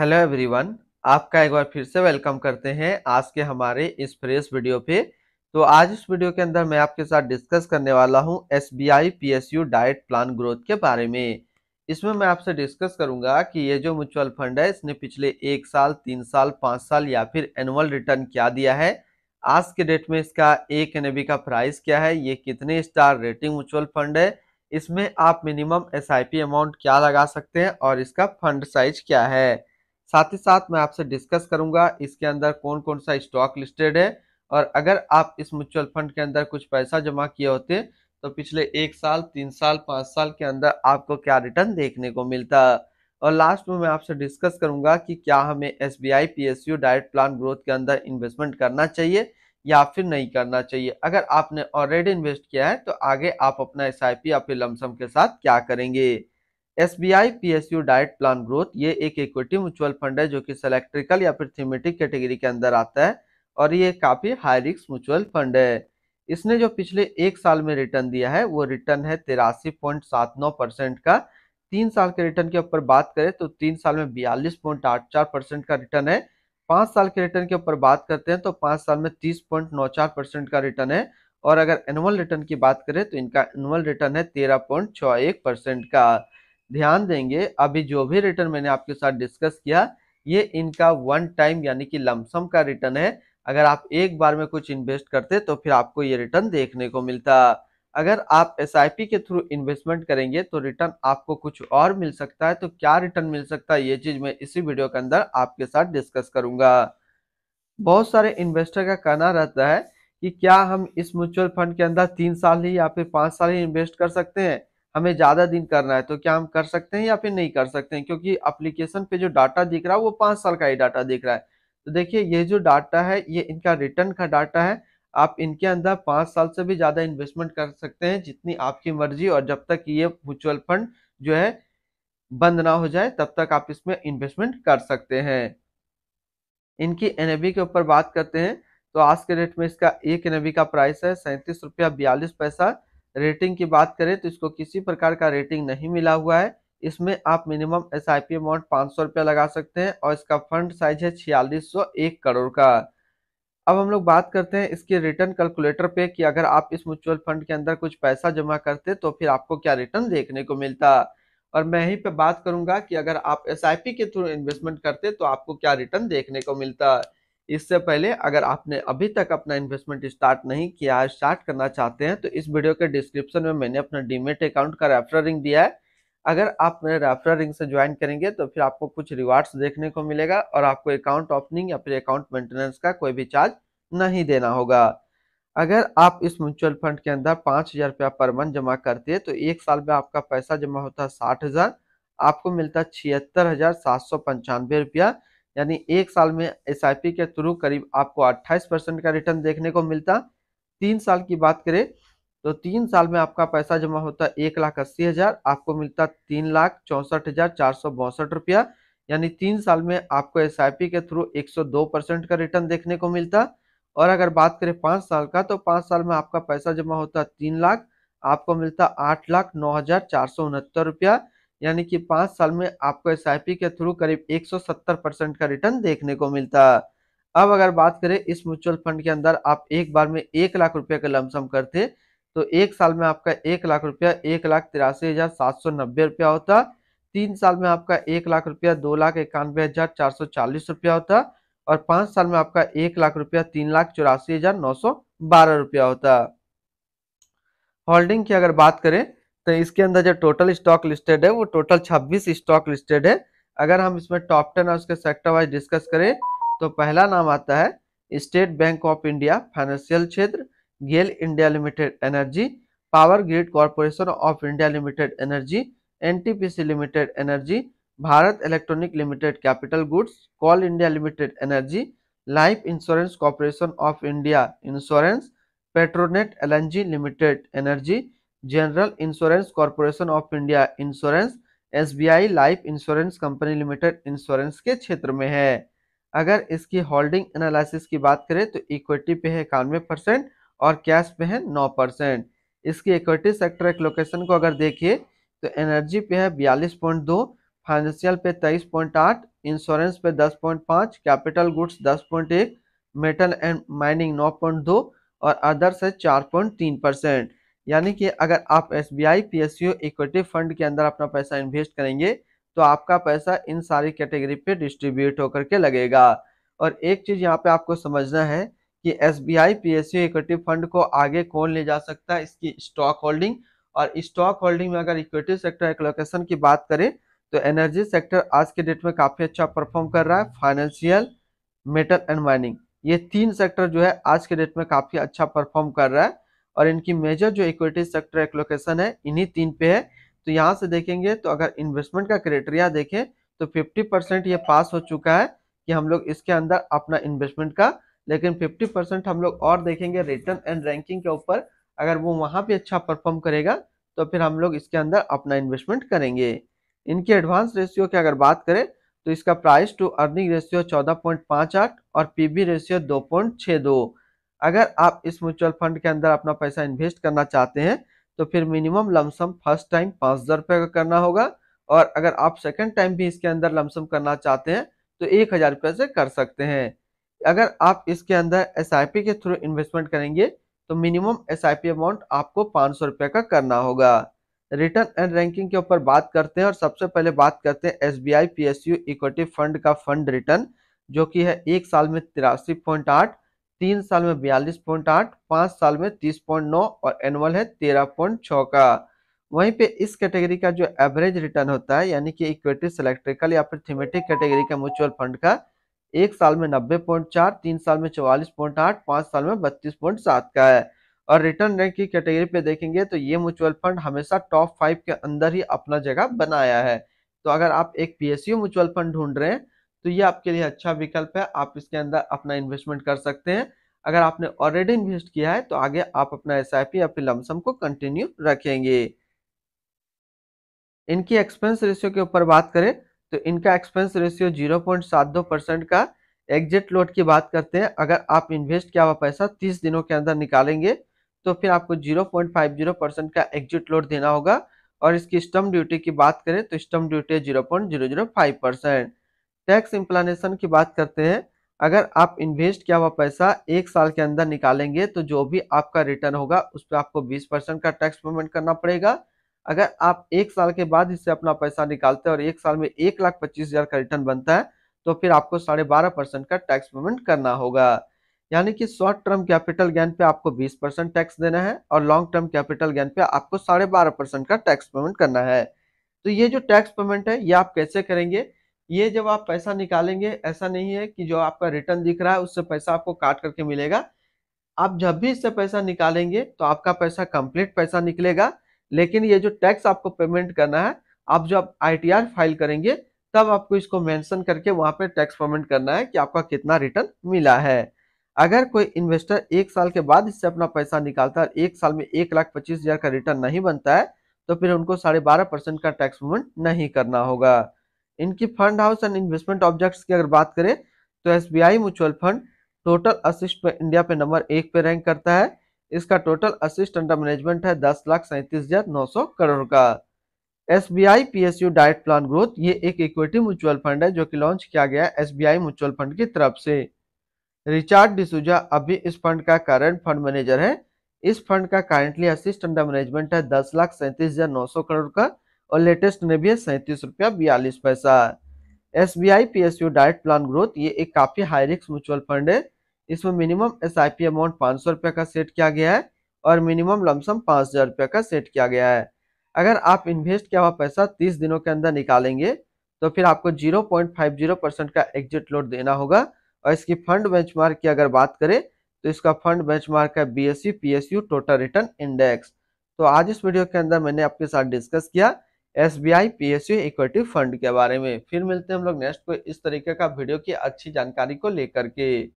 hello everyone आपका एक बार फिर से वेलकम करते हैं आज के हमारे इस फ्रेश वीडियो पे तो आज इस वीडियो के अंदर मैं आपके साथ डिस्कस करने वाला हूं S B I P S U डाइट प्लान ग्रोथ के बारे में इसमें मैं आपसे डिस्कस करूंगा कि ये जो म्यूचुअल फंड है इसने पिछले एक साल तीन साल पाँच साल या फिर एनुअल रिटर्न क्या दिया है आज के डेट में इसका एक एन का प्राइस क्या है ये कितने स्टार रेटिंग म्यूचुअल फंड है इसमें आप मिनिमम एस अमाउंट क्या लगा सकते हैं और इसका फंड साइज क्या है साथ ही साथ मैं आपसे डिस्कस करूंगा इसके अंदर कौन कौन सा स्टॉक लिस्टेड है और अगर आप इस म्यूचुअल फंड के अंदर कुछ पैसा जमा किए होते तो पिछले एक साल तीन साल पाँच साल के अंदर आपको क्या रिटर्न देखने को मिलता और लास्ट में मैं आपसे डिस्कस करूंगा कि क्या हमें S B I P S U direct plan growth के अंदर इन्वेस्टमेंट करना चाहिए या फिर नहीं करना चाहिए अगर आपने ऑलरेडी इन्वेस्ट किया है तो आगे आप अपना एस आई पी या फिर लमसम के साथ क्या करेंगे S B I P S U डाइट प्लान ग्रोथ ये एक इक्विटी म्यूचुअल फंड है जो कि सेलेक्ट्रिकल या फिर थीमेटिक कैटेगरी के, अंदर आता है और ये काफ़ी हाई रिक्स म्यूचुअल फंड है इसने जो पिछले एक साल में रिटर्न दिया है वो रिटर्न है तिरासी पॉइंट सात नौ परसेंट का तीन साल के रिटर्न के ऊपर बात करें तो तीन साल में बयालीस पॉइंट आठ चार परसेंट का रिटर्न है पाँच साल के रिटर्न के ऊपर बात करते हैं तो पाँच साल में तीस पॉइंट नौ चार परसेंट का रिटर्न है और अगर एनुअल रिटर्न की बात करें तो इनका एनुअल रिटर्न है तेरह पॉइंट छः एक परसेंट का ध्यान देंगे अभी जो भी रिटर्न मैंने आपके साथ डिस्कस किया ये इनका वन टाइम यानी कि लमसम का रिटर्न है अगर आप एक बार में कुछ इन्वेस्ट करते तो फिर आपको ये रिटर्न देखने को मिलता अगर आप एस के थ्रू इन्वेस्टमेंट करेंगे तो रिटर्न आपको कुछ और मिल सकता है तो क्या रिटर्न मिल सकता है ये चीज़ मैं इसी वीडियो के अंदर आपके साथ डिस्कस करूंगा बहुत सारे इन्वेस्टर का कहना रहता है कि क्या हम इस म्यूचुअल फंड के अंदर तीन साल ही या फिर पाँच साल ही इन्वेस्ट कर सकते हैं हमें ज़्यादा दिन करना है तो क्या हम कर सकते हैं या फिर नहीं कर सकते हैं क्योंकि अप्लीकेशन पे जो डाटा दिख रहा है वो पाँच साल का ही डाटा दिख रहा है तो देखिए ये जो डाटा है ये इनका रिटर्न का डाटा है आप इनके अंदर पाँच साल से भी ज़्यादा इन्वेस्टमेंट कर सकते हैं जितनी आपकी मर्जी और जब तक ये म्यूचुअल फंड जो है बंद ना हो जाए तब तक आप इसमें इन्वेस्टमेंट कर सकते हैं इनकी एन के ऊपर बात करते हैं तो आज के रेट में इसका एक एन का प्राइस है सैंतीस रुपया बयालीस पैसा रेटिंग की बात करें तो इसको किसी प्रकार का रेटिंग नहीं मिला हुआ है इसमें आप minimum S I P amount पाँच सौ रुपया लगा सकते हैं और इसका फंड साइज है छियालीस सौ एक करोड़ का अब हम लोग बात करते हैं इसके रिटर्न कैलकुलेटर पे कि अगर आप इस म्यूचुअल फंड के अंदर कुछ पैसा जमा करते तो फिर आपको क्या रिटर्न देखने को मिलता और मैं यहीं पे बात करूंगा कि अगर आप एस के थ्रू इन्वेस्टमेंट करते तो आपको क्या रिटर्न देखने को मिलता इससे पहले अगर आपने अभी तक अपना इन्वेस्टमेंट स्टार्ट नहीं किया स्टार्ट करना चाहते हैं तो इस वीडियो के डिस्क्रिप्शन में मैंने अपना डीमेट अकाउंट का रेफर रिंग दिया है अगर आप मेरे रेफर रिंग से ज्वाइन करेंगे तो फिर आपको कुछ रिवार्ड्स देखने को मिलेगा और आपको अकाउंट ओपनिंग या फिर अकाउंट मेंटेनेंस का कोई भी चार्ज नहीं देना होगा अगर आप इस म्यूचुअल फंड के अंदर पाँच हज़ार रुपया पर मंथ जमा करते हैं तो एक साल में आपका पैसा जमा होता है साठ हज़ार आपको मिलता है छिहत्तर हज़ार सात सौ पंचानवे रुपया यानी एक साल में एस के थ्रू करीब आपको 28 परसेंट का रिटर्न देखने को मिलता तीन साल की बात करें तो तीन साल में आपका पैसा जमा होता एक लाख अस्सी हज़ार आपको मिलता तीन लाख चौंसठ हज़ार चार सौ बौसठ रुपया यानी तीन साल में आपको एस के थ्रू 102 परसेंट का रिटर्न देखने को मिलता और अगर बात करें पाँच साल का तो पाँच साल में आपका पैसा जमा होता तीन लाख आपको मिलता आठ लाख नौ हज़ार चार सौ उनहत्तर रुपया यानी कि पांच साल में आपको एस के थ्रू करीब 170 परसेंट का रिटर्न देखने को मिलता अब अगर बात करें इस म्यूचुअल फंड के अंदर आप एक बार में एक लाख रुपए का लमसम करते तो एक साल में आपका एक लाख रुपया एक लाख तिरासी हज़ार सात सौ नब्बे रुपया होता तीन साल में आपका एक लाख रुपया दो लाख इक्यानवे हज़ार चार सौ चालीस रुपया होता और पांच साल में आपका एक लाख रुपया तीन लाख चौरासी हज़ार नौ सौ बारह रुपया होता होल्डिंग की अगर बात करें तो इसके अंदर जो टोटल स्टॉक लिस्टेड है वो टोटल 26 स्टॉक लिस्टेड है अगर हम इसमें टॉप टेन और उसके सेक्टर वाइज डिस्कस करें तो पहला नाम आता है State Bank of India financial क्षेत्र GAIL India limited energy power grid corporation of India limited energy N limited energy Bharat electronic limited capital goods coal India limited energy life insurance corporation of India insurance Petronet L limited energy general insurance corporation of India insurance SBI life insurance company limited insurance के क्षेत्र में है अगर इसकी holding analysis की बात करें तो इक्विटी पे है इक्यानवे परसेंट और कैश पे है नौ परसेंट इसकी इक्विटी सेक्टर एक लोकेशन को अगर देखिए तो एनर्जी पे है बयालीस पॉइंट दो फाइनेंशियल पे तेईस पॉइंट आठ इंश्योरेंस पे दस पॉइंट पाँच कैपिटल गुड्स दस पॉइंट एक मेटल एंड माइनिंग नौ पॉइंट दो और अदर्स है चार पॉइंट तीन परसेंट यानी कि अगर आप S B I P S U equity fund के अंदर अपना पैसा इन्वेस्ट करेंगे तो आपका पैसा इन सारी कैटेगरी पे डिस्ट्रीब्यूट होकर के लगेगा और एक चीज़ यहाँ पे आपको समझना है कि S B I P S U equity fund को आगे कौन ले जा सकता है इसकी स्टॉक होल्डिंग और स्टॉक होल्डिंग में अगर इक्विटी सेक्टर एक्लोकेशन की बात करें तो एनर्जी सेक्टर आज के डेट में काफ़ी अच्छा परफॉर्म कर रहा है फाइनेंशियल मेटल एंड माइनिंग ये तीन सेक्टर जो है आज के डेट में काफ़ी अच्छा परफॉर्म कर रहा है और इनकी मेजर जो इक्विटी सेक्टर एक्लोकेशन है इन्हीं तीन पे है तो यहाँ से देखेंगे तो अगर इन्वेस्टमेंट का क्राइटेरिया देखें तो 50 परसेंट ये पास हो चुका है कि हम लोग इसके अंदर अपना इन्वेस्टमेंट का लेकिन 50 परसेंट हम लोग और देखेंगे रिटर्न एंड रैंकिंग के ऊपर अगर वो वहाँ भी अच्छा परफॉर्म करेगा तो फिर हम लोग इसके अंदर अपना इन्वेस्टमेंट करेंगे इनकी एडवांस रेशियो की अगर बात करें तो इसका प्राइस टू अर्निंग रेशियो चौदह और पीबी रेशियो दो अगर आप इस म्यूचुअल फंड के अंदर अपना पैसा इन्वेस्ट करना चाहते हैं तो फिर मिनिमम लमसम फर्स्ट टाइम पाँच हज़ार रुपये का करना होगा और अगर आप सेकंड टाइम भी इसके अंदर लमसम करना चाहते हैं तो एक हज़ार रुपये से कर सकते हैं अगर आप इसके अंदर एस के थ्रू इन्वेस्टमेंट करेंगे तो मिनिमम एस अमाउंट आपको पाँच सौ का करना होगा रिटर्न एंड रैंकिंग के ऊपर बात करते हैं और सबसे पहले बात करते हैं S B I P S U equity fund का फंड रिटर्न जो कि है एक साल में तिरासी पॉइंट आठ तीन साल में बयालीस पॉइंट आठ पांच साल में तीस पॉइंट नौ और एनुअल है तेरह पॉइंट छ का वहीं पे इस कैटेगरी का जो एवरेज रिटर्न होता है यानी कि इक्विटी सेलेक्ट्रिकल या फिर थीमेटिक कैटेगरी का म्यूचुअल फंड का एक साल में नब्बे पॉइंट चार तीन साल में चौवालीस पॉइंट आठ पांच साल में बत्तीस पॉइंट सात का है और रिटर्न रेट की कैटेगरी पे देखेंगे तो ये म्यूचुअल फंड हमेशा टॉप फाइव के अंदर ही अपना जगह बनाया है तो अगर आप एक पी म्यूचुअल फंड ढूंढ रहे हैं तो ये आपके लिए अच्छा विकल्प है आप इसके अंदर अपना इन्वेस्टमेंट कर सकते हैं अगर आपने ऑलरेडी इन्वेस्ट किया है तो आगे आप अपना एस या फिर लमसम को कंटिन्यू रखेंगे इनकी एक्सपेंस रेशियो के ऊपर बात करें तो इनका एक्सपेंस रेशियो जीरो पॉइंट सात दो परसेंट का एग्जिट लोड की बात करते हैं अगर आप इन्वेस्ट किया हुआ पैसा तीस दिनों के अंदर निकालेंगे तो फिर आपको zero point five zero percent का एग्जिट लोड देना होगा और इसकी स्टम ड्यूटी की बात करें तो stamp duty zero point zero zero five percent tax explanation की बात करते हैं अगर आप इन्वेस्ट किया हुआ पैसा एक साल के अंदर निकालेंगे तो जो भी आपका रिटर्न होगा उस पर आपको 20 परसेंट का टैक्स पेमेंट करना पड़ेगा अगर आप एक साल के बाद इससे अपना पैसा निकालते हैं और एक साल में एक लाख पच्चीस हजार का रिटर्न बनता है तो फिर आपको साढ़े बारह परसेंट का टैक्स पेमेंट करना होगा यानी कि शॉर्ट टर्म कैपिटल गैन पे आपको बीस परसेंट टैक्स देना है और लॉन्ग टर्म कैपिटल गैन पे आपको साढ़े बारह परसेंट का टैक्स पेमेंट करना है तो ये जो टैक्स पेमेंट है ये आप कैसे करेंगे ये जब आप पैसा निकालेंगे ऐसा नहीं है कि जो आपका रिटर्न दिख रहा है उससे पैसा आपको काट करके मिलेगा आप जब भी इससे पैसा निकालेंगे तो आपका पैसा कंप्लीट पैसा निकलेगा लेकिन ये जो टैक्स आपको पेमेंट करना है आप जब आई फाइल करेंगे तब आपको इसको मेंशन करके वहाँ पे टैक्स पेमेंट करना है कि आपका कितना रिटर्न मिला है अगर कोई इन्वेस्टर एक साल के बाद इससे अपना पैसा निकालता है एक साल में एक लाख पच्चीस हजार का रिटर्न नहीं बनता है तो फिर उनको साढ़े बारह परसेंट का टैक्स पेमेंट नहीं करना होगा इनकी fund house and investment objects की अगर बात करें तो S mutual fund total assets पे इंडिया पे नंबर एक पे रैंक करता है इसका टोटल असिस्ट अंडर मैनेजमेंट है दस लाख सैंतीस हजार नौ सौ करोड़ का S B I P S U डाइट प्लान ग्रोथ ये एक इक्विटी म्यूचुअल फंड है जो कि लॉन्च किया गया है S B I mutual fund की तरफ से रिचार्ड डिसूजा अभी इस फंड का करंट फंड मैनेजर है इस फंड का करंटली असिस्ट अंडर मैनेजमेंट है दस लाख सैंतीस हजार नौ सौ करोड़ का और लेटेस्ट में भी है सैंतीस रुपया बयालीस पैसा S B I P S U direct plan growth ये एक काफ़ी हाई रिस्क म्यूचुअल फंड है इसमें minimum S I P amount पाँच सौ रुपये का सेट किया गया है और मिनिमम लमसम पाँच हज़ार रुपये का सेट किया गया है अगर आप इन्वेस्ट किया हुआ पैसा तीस दिनों के अंदर निकालेंगे तो फिर आपको zero point five zero percent का एग्जिट लोड देना होगा और इसकी फंड बेंचमार्क की अगर बात करें तो इसका फंड बेंचमार्क है B S U P S U total return index तो आज इस वीडियो के अंदर मैंने आपके साथ डिस्कस किया S B I P S U equity fund के बारे में फिर मिलते हैं हम लोग नेक्स्ट को इस तरीके का वीडियो की अच्छी जानकारी को लेकर के